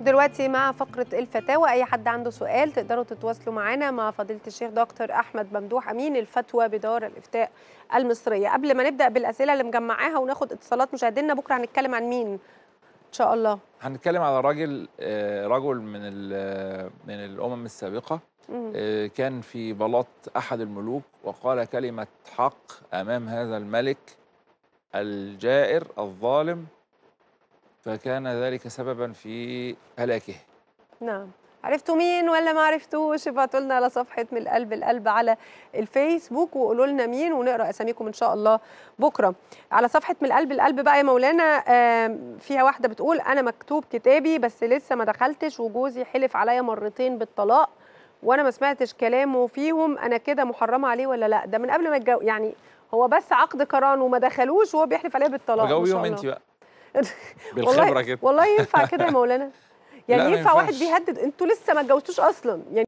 دلوقتي مع فقرة الفتاوى أي حد عنده سؤال تقدروا تتواصلوا معانا مع فضيلة الشيخ دكتور أحمد ممدوح أمين الفتوى بدار الإفتاء المصرية قبل ما نبدأ بالأسئلة اللي مجمعاها وناخد اتصالات مشاهدينا بكرة هنتكلم عن مين إن شاء الله هنتكلم على راجل آه، رجل من آه، من الأمم السابقة آه، كان في بلاط أحد الملوك وقال كلمة حق أمام هذا الملك الجائر الظالم فكان ذلك سببا في هلاكه نعم عرفتوا مين ولا ما عرفتوش ابعتوا لنا على صفحه من القلب القلب على الفيسبوك وقولوا لنا مين ونقرا اساميكم ان شاء الله بكره على صفحه من القلب القلب بقى يا مولانا فيها واحده بتقول انا مكتوب كتابي بس لسه ما دخلتش وجوزي حلف عليا مرتين بالطلاق وانا ما سمعتش كلامه فيهم انا كده محرمه عليه ولا لا ده من قبل ما يعني هو بس عقد قران وما دخلوش وهو بيحلف عليا بالطلاق جاوبيهم انت بقى والله, والله ينفع كده يا مولانا يعني ينفع واحد بيهدد انتوا لسه ما اتجوزتوش اصلا يعني